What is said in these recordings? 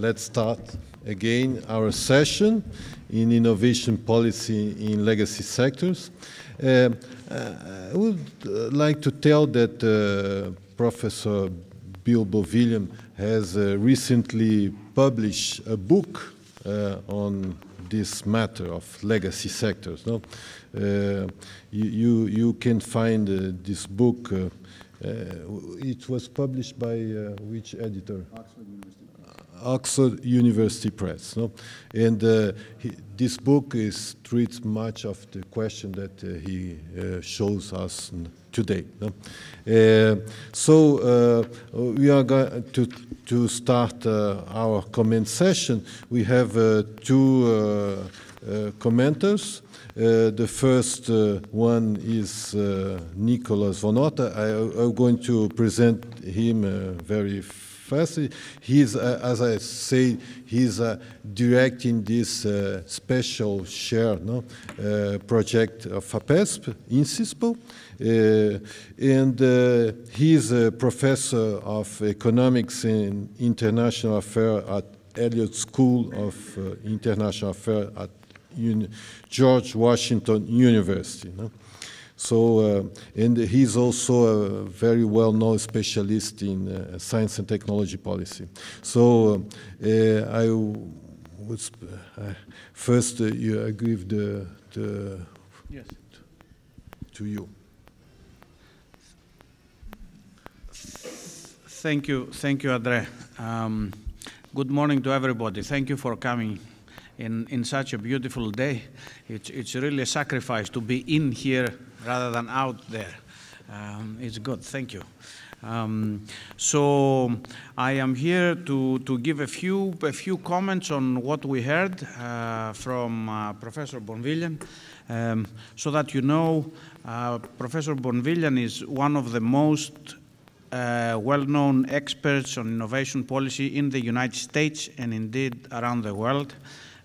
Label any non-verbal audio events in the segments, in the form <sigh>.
let's start again our session in innovation policy in legacy sectors. Uh, uh I would uh, like to tell that uh, Professor Bill Bovilliam has uh, recently published a book uh, on this matter of legacy sectors. No? you, you can find this book. it was published by which editor? Oxford University. Oxford University Press. No? And uh, he, this book is, treats much of the question that uh, he uh, shows us today. No? Uh, so uh, we are going to, to start uh, our comment session. We have two commenters. the first one is Nicolas Vonotta. I, am going to present him very First, he's, uh, as I say, he's uh, directing this uh, special share no? Uh, project of FAPESP in CISPO. Uh, and uh, he's a professor of economics and international affairs at Elliott School of International Affairs at Uni George Washington University. No? So, uh, and he's also a very well-known specialist in uh, science and technology policy. So, uh, I would first you, I give the, the yes. to you. Thank you, thank you, Andre. Um, good morning to everybody. Thank you for coming in, in such a beautiful day. It's, it's really a sacrifice to be in here rather than out there. Um, it's good, thank you. Um, so I am here to, to give a few, a few comments on what we heard uh, from uh, Professor Bonvillian. Um, so that you know, uh, Professor Bonvillian is one of the most uh, well-known experts on innovation policy in the United States and indeed around the world.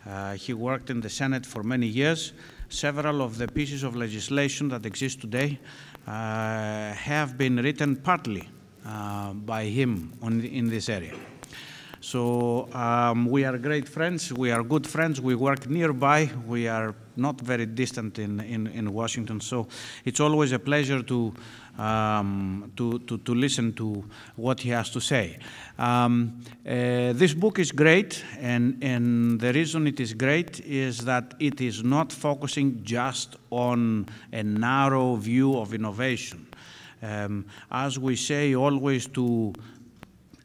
Uh, he worked in the Senate for many years. Several of the pieces of legislation that exist today uh, have been written partly uh, by him on, in this area. So um, we are great friends, we are good friends, we work nearby, we are not very distant in, in, in Washington. So it's always a pleasure to um, to, to, to, listen to what he has to say. Um, uh, this book is great, and, and the reason it is great is that it is not focusing just on a narrow view of innovation. Um, as we say always to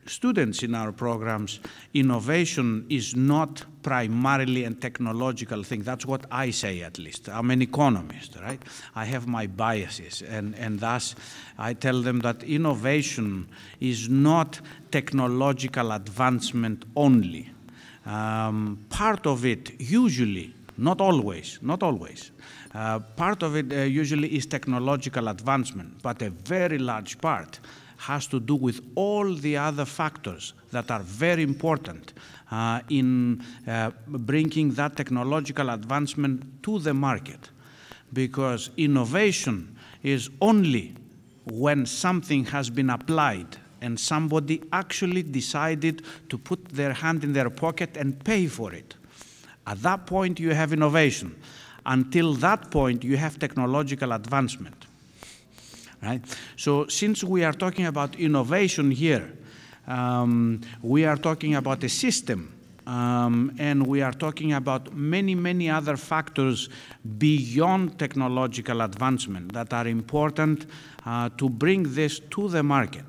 students in our programs, innovation is not primarily a technological thing. That's what I say, at least. I'm an economist, right? I have my biases, and, and thus I tell them that innovation is not technological advancement only. Um, part of it, usually, not always, not always. Uh, part of it uh, usually is technological advancement, but a very large part has to do with all the other factors that are very important uh, in uh, bringing that technological advancement to the market. Because innovation is only when something has been applied and somebody actually decided to put their hand in their pocket and pay for it. At that point, you have innovation. Until that point, you have technological advancement right? So since we are talking about innovation here, um, we are talking about a system um, and we are talking about many, many other factors beyond technological advancement that are important uh, to bring this to the market.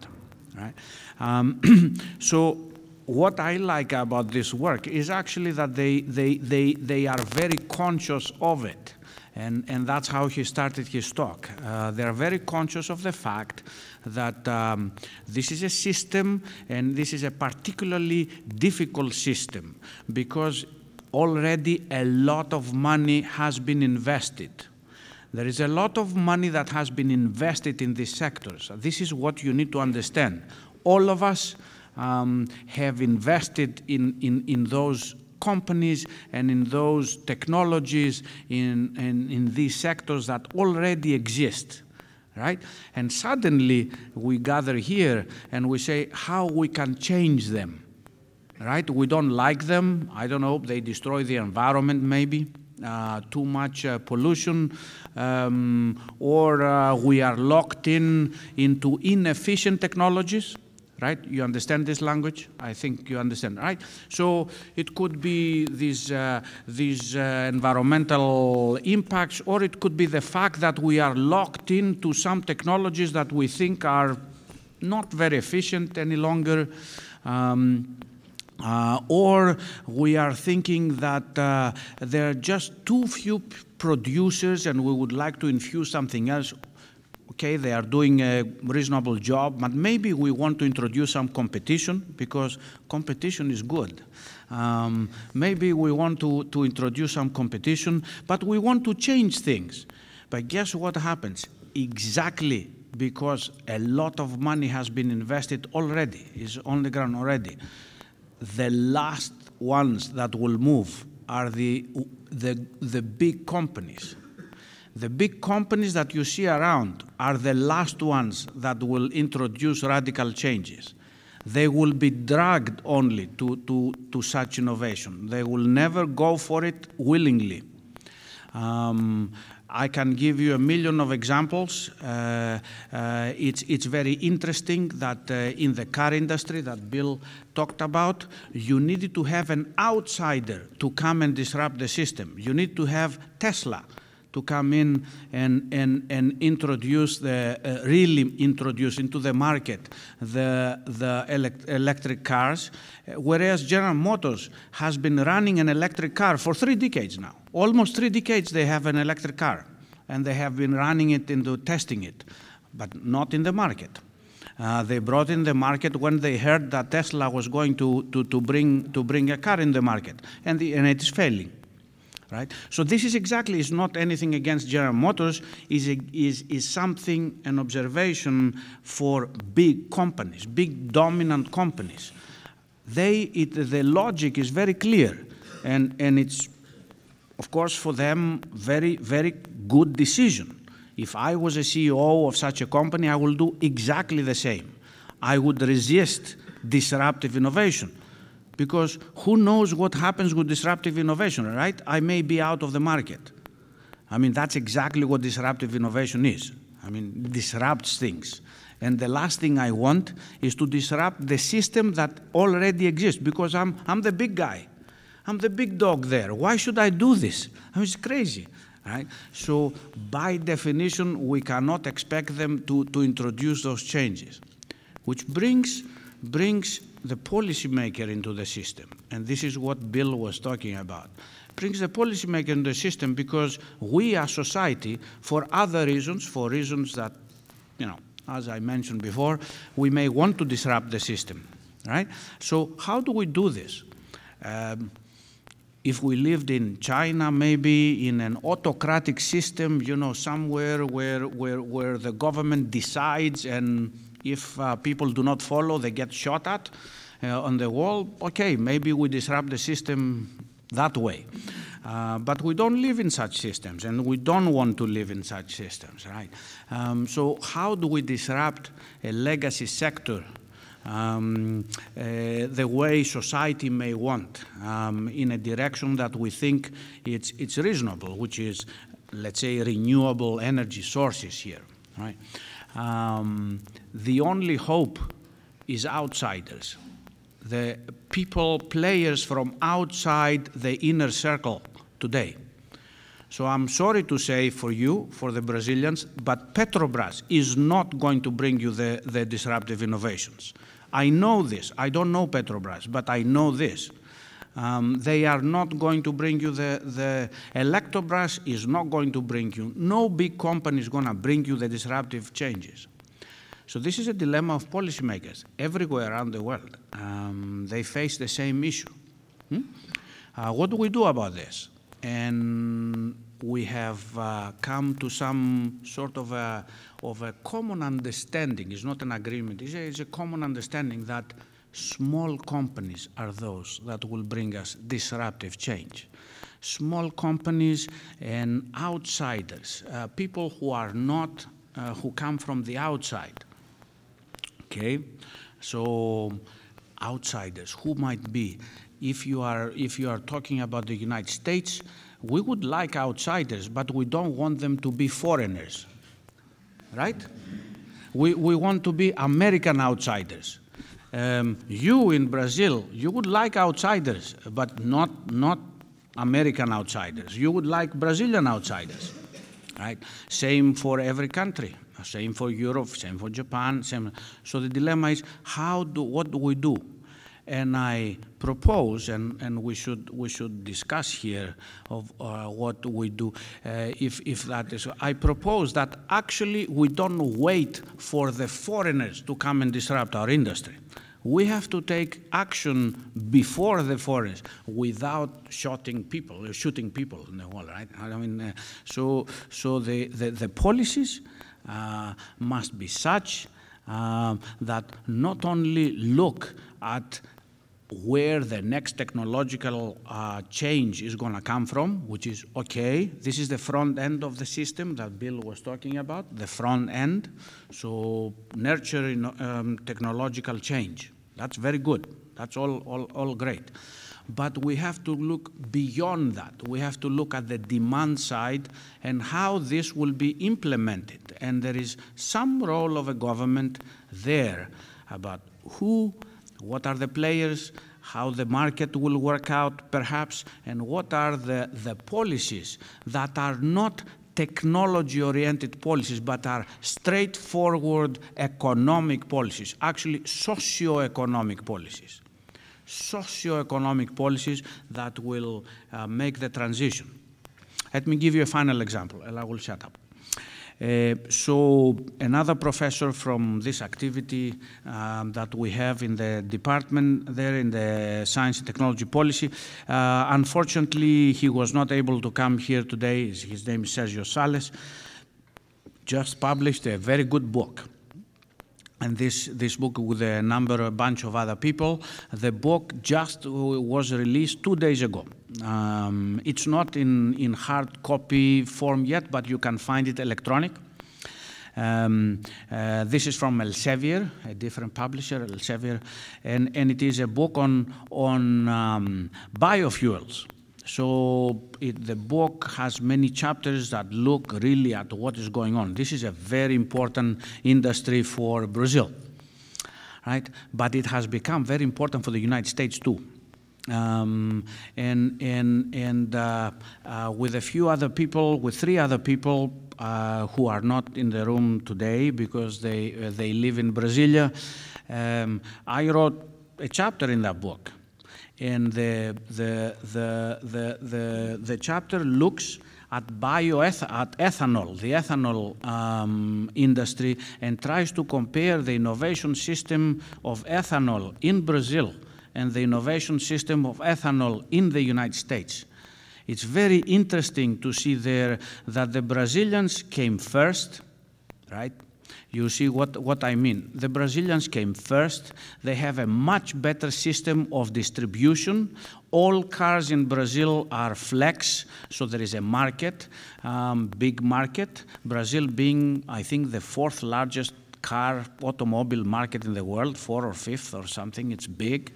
Right? Um, <clears throat> so what I like about this work is actually that they, they, they, they are very conscious of it and, and that's how he started his talk. Uh, they are very conscious of the fact that um, this is a system, and this is a particularly difficult system because already a lot of money has been invested. There is a lot of money that has been invested in these sectors. This is what you need to understand. All of us um, have invested in, in, in those companies and in those technologies in, in, in these sectors that already exist right? And suddenly we gather here and we say how we can change them, right? We don't like them. I don't know. They destroy the environment, maybe. Uh, too much uh, pollution, um, or uh, we are locked in into inefficient technologies right? You understand this language? I think you understand, right? So it could be these, uh, these uh, environmental impacts, or it could be the fact that we are locked into some technologies that we think are not very efficient any longer. Um, uh, or we are thinking that uh, there are just too few producers and we would like to infuse something else okay, they are doing a reasonable job, but maybe we want to introduce some competition because competition is good. Um, maybe we want to, to introduce some competition, but we want to change things. But guess what happens? Exactly because a lot of money has been invested already, is on the ground already. The last ones that will move are the, the, the big companies the big companies that you see around are the last ones that will introduce radical changes. They will be dragged only to, to, to such innovation. They will never go for it willingly. Um, I can give you a million of examples. Uh, uh, it's, it's very interesting that uh, in the car industry that Bill talked about, you needed to have an outsider to come and disrupt the system. You need to have Tesla to come in and, and, and introduce the, uh, really introduce into the market the, the elect electric cars, uh, whereas General Motors has been running an electric car for three decades now. Almost three decades they have an electric car, and they have been running it into testing it, but not in the market. Uh, they brought in the market when they heard that Tesla was going to, to, to, bring, to bring a car in the market, and, the, and it is failing right? So this is exactly, it's not anything against General Motors, is, is, is something, an observation for big companies, big dominant companies. They, it, the logic is very clear, and, and it's, of course, for them, very, very good decision. If I was a CEO of such a company, I will do exactly the same. I would resist disruptive innovation because who knows what happens with disruptive innovation, right? I may be out of the market. I mean, that's exactly what disruptive innovation is. I mean, disrupts things. And the last thing I want is to disrupt the system that already exists because I'm, I'm the big guy. I'm the big dog there. Why should I do this? I mean, it's crazy. Right? So by definition, we cannot expect them to, to introduce those changes, which brings, brings the policymaker into the system. And this is what Bill was talking about. Brings the policymaker into the system because we as society, for other reasons, for reasons that, you know, as I mentioned before, we may want to disrupt the system, right? So how do we do this? Um, if we lived in China, maybe in an autocratic system, you know, somewhere where, where, where the government decides and if uh, people do not follow, they get shot at uh, on the wall. Okay, maybe we disrupt the system that way. Uh, but we don't live in such systems, and we don't want to live in such systems, right? Um, so how do we disrupt a legacy sector um, uh, the way society may want um, in a direction that we think it's, it's reasonable, which is, let's say, renewable energy sources here, right? um, the only hope is outsiders. The people, players from outside the inner circle today. So I'm sorry to say for you, for the Brazilians, but Petrobras is not going to bring you the, the disruptive innovations. I know this. I don't know Petrobras, but I know this. Um, they are not going to bring you the, the Electrobras is not going to bring you. No big company is going to bring you the disruptive changes. So this is a dilemma of policymakers everywhere around the world. Um, they face the same issue. Hmm? Uh, what do we do about this? And we have uh, come to some sort of a, of a common understanding. It's not an agreement. It's a, it's a common understanding that Small companies are those that will bring us disruptive change. Small companies and outsiders, uh, people who are not, uh, who come from the outside. Okay, so outsiders, who might be? If you are, if you are talking about the United States, we would like outsiders, but we don't want them to be foreigners, right? We, we want to be American outsiders um, you in Brazil, you would like outsiders, but not, not American outsiders. You would like Brazilian outsiders, right? Same for every country, same for Europe, same for Japan. Same. So the dilemma is how do, what do we do? And I propose, and, and we should we should discuss here of uh, what we do uh, if if that is. I propose that actually we don't wait for the foreigners to come and disrupt our industry we have to take action before the forest without shooting people, uh, shooting people in the wall, right? I mean, uh, so so the the, the policies uh, must be such uh, that not only look at where the next technological uh, change is going to come from, which is okay, this is the front end of the system that Bill was talking about, the front end, so nurturing um, technological change. That's very good. That's all, all, all great. But we have to look beyond that. We have to look at the demand side and how this will be implemented. And there is some role of a government there about who, what are the players, how the market will work out perhaps, and what are the, the policies that are not technology-oriented policies, but are straightforward economic policies, actually socio-economic policies. Socio-economic policies that will uh, make the transition. Let me give you a final example, and I will shut up. Uh, so another professor from this activity um, that we have in the department there in the science and technology policy, uh, unfortunately he was not able to come here today. His name is Sergio Sales, just published a very good book and this, this book with a number, a bunch of other people. The book just uh, was released two days ago. Um, it's not in, in hard copy form yet, but you can find it electronic. Um, uh, this is from Elsevier, a different publisher, Elsevier, and, and it is a book on, on um, biofuels. So it, the book has many chapters that look really at what is going on. This is a very important industry for Brazil, right? But it has become very important for the United States too. Um, and and, and uh, uh, with a few other people, with three other people uh, who are not in the room today because they uh, they live in Brasilia, um, I wrote a chapter in that book, and the the the the the, the chapter looks at bioeth at ethanol, the ethanol um, industry, and tries to compare the innovation system of ethanol in Brazil and the innovation system of ethanol in the United States. It's very interesting to see there that the Brazilians came first, right? You see what, what I mean. The Brazilians came first. They have a much better system of distribution. All cars in Brazil are flex, so there is a market, um, big market. Brazil being, I think, the fourth largest car automobile market in the world, four or fifth or something. It's big,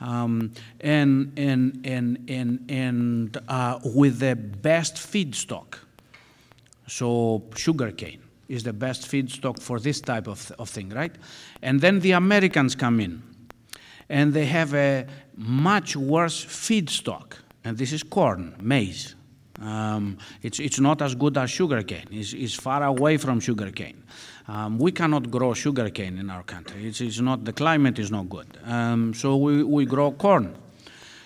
um, and and and and and uh, with the best feedstock. So sugarcane is the best feedstock for this type of, of thing, right? And then the Americans come in, and they have a much worse feedstock, and this is corn, maize um, it's, it's not as good as sugarcane. It's, it's far away from sugarcane. Um, we cannot grow sugarcane in our country. It's, it's not, the climate is not good. Um, so we, we grow corn.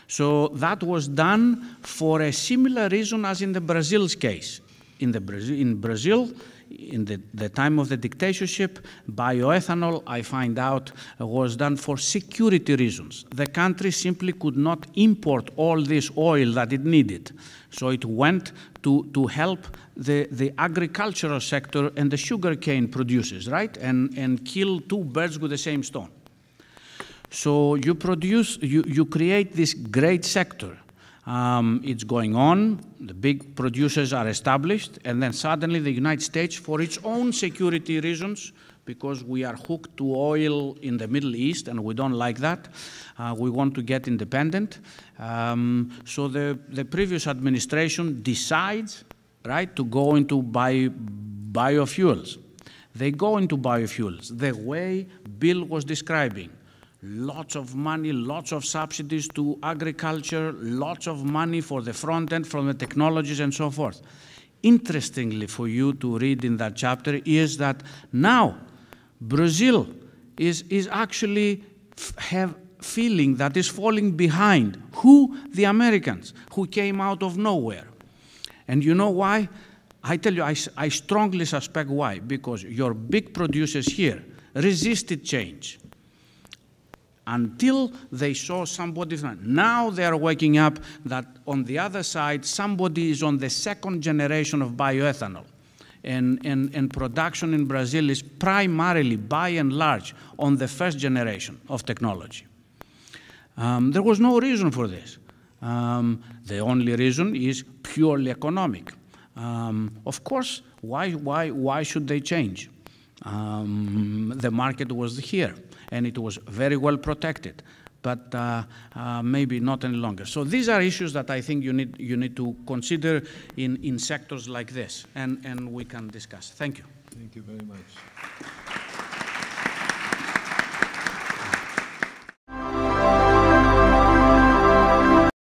So that was done for a similar reason as in the Brazil's case. In, the Brazil, in Brazil, in the, the time of the dictatorship, bioethanol, I find out, was done for security reasons. The country simply could not import all this oil that it needed. So it went to, to help the, the agricultural sector and the sugarcane producers, right? And, and kill two birds with the same stone. So you produce, you, you create this great sector um, it's going on, the big producers are established, and then suddenly the United States, for its own security reasons, because we are hooked to oil in the Middle East and we don't like that. Uh, we want to get independent. Um, so the, the previous administration decides, right, to go into biofuels. They go into biofuels the way Bill was describing lots of money, lots of subsidies to agriculture, lots of money for the front end, from the technologies and so forth. Interestingly for you to read in that chapter is that now Brazil is, is actually have feeling that is falling behind. Who? The Americans, who came out of nowhere. And you know why? I tell you, I, I strongly suspect why. Because your big producers here resisted change until they saw somebody. Now they are waking up that on the other side, somebody is on the second generation of bioethanol. And, and, and production in Brazil is primarily, by and large, on the first generation of technology. Um, there was no reason for this. Um, the only reason is purely economic. Um, of course, why, why, why should they change? Um, the market was here and it was very well protected, but uh, uh, maybe not any longer. So these are issues that I think you need, you need to consider in, in sectors like this, and, and we can discuss. Thank you. Thank you very much.